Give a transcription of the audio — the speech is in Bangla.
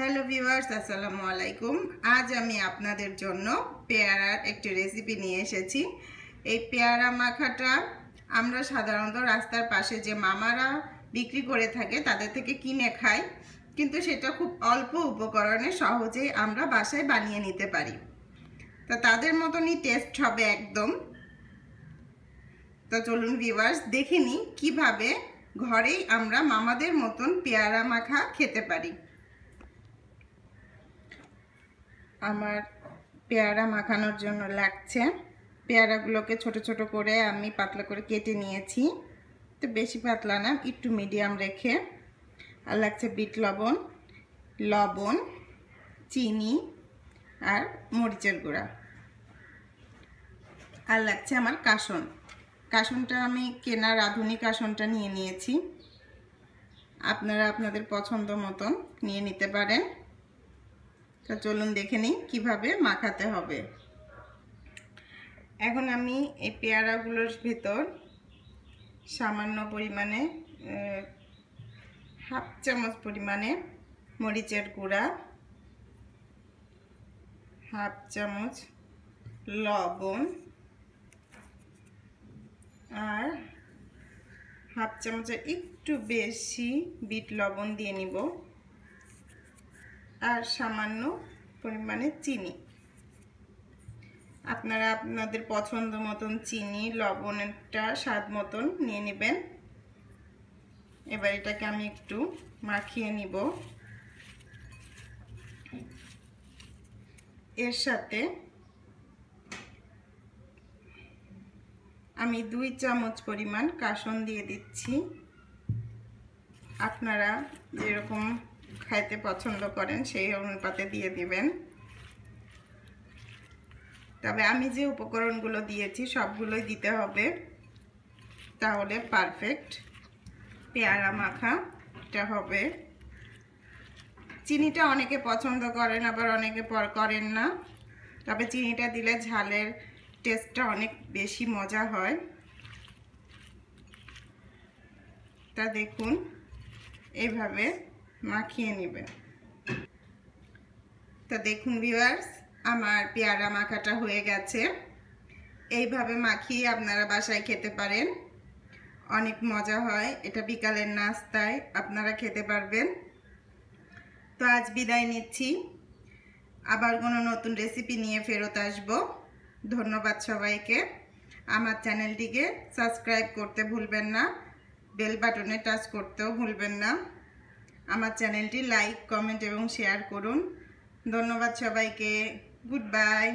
হ্যালো ভিউয়ার্স আসসালামু আলাইকুম আজ আমি আপনাদের জন্য পেয়ারার একটি রেসিপি নিয়ে এসেছি এই পেয়ারা মাখাটা আমরা সাধারণত রাস্তার পাশে যে মামারা বিক্রি করে থাকে তাদের থেকে কিনে খাই কিন্তু সেটা খুব অল্প উপকরণে সহজেই আমরা বাসায় বানিয়ে নিতে পারি তা তাদের মতনই টেস্ট হবে একদম তো চলুন ভিউয়ার্স দেখে নিই কীভাবে ঘরেই আমরা মামাদের মতন পেয়ারা মাখা খেতে পারি আমার পেয়ারা মাখানোর জন্য লাগছে পেয়ারাগুলোকে ছোট ছোট করে আমি পাতলা করে কেটে নিয়েছি তো বেশি পাতলা না একটু মিডিয়াম রেখে আর লাগছে বিট লবণ লবণ চিনি আর মরিচের গুঁড়া আর লাগছে আমার কাসন কাসনটা আমি কেনার আধুনিক আসনটা নিয়ে নিয়েছি আপনারা আপনাদের পছন্দ মতন নিয়ে নিতে পারেন তো চলুন দেখে নিই কীভাবে মাখাতে হবে এখন আমি এই পেয়ারাগুলোর ভেতর সামান্য পরিমাণে হাফ চামচ পরিমাণে মরিচের গুঁড়া হাফ চামচ লবণ আর হাফ চামচের একটু বেশি বিট লবণ দিয়ে নিব আর সামান্য পরিমাণে চিনি আপনারা আপনাদের পছন্দ মতন চিনি লবণটা স্বাদ মতন নিয়ে নেবেন এবার এটাকে আমি একটু মাখিয়ে নিব এর সাথে আমি দুই চামচ পরিমাণ কাসন দিয়ে দিচ্ছি আপনারা যেরকম খাইতে পছন্দ করেন সেই অনুপাতে দিয়ে দিবেন তবে আমি যে উপকরণগুলো দিয়েছি সবগুলোই দিতে হবে তাহলে পারফেক্ট পেয়ারা মাখা এটা হবে চিনিটা অনেকে পছন্দ করেন আবার অনেকে পর করেন না তবে চিনিটা দিলে ঝালের টেস্টটা অনেক বেশি মজা হয় তা দেখুন এভাবে মাখিয়ে নেবেন তো দেখুন ভিউয়ার্স আমার পেয়ারা মাখাটা হয়ে গেছে এইভাবে মাখিয়ে আপনারা বাসায় খেতে পারেন অনেক মজা হয় এটা বিকালের নাস্তায় আপনারা খেতে পারবেন তো আজ বিদায় নিচ্ছি আবার কোনো নতুন রেসিপি নিয়ে ফেরত আসব ধন্যবাদ সবাইকে আমার চ্যানেলটিকে সাবস্ক্রাইব করতে ভুলবেন না বেল বাটনে টাচ করতেও ভুলবেন না আমার চ্যানেলটি লাইক কমেন্ট এবং শেয়ার করুন ধন্যবাদ সবাইকে গুড বাই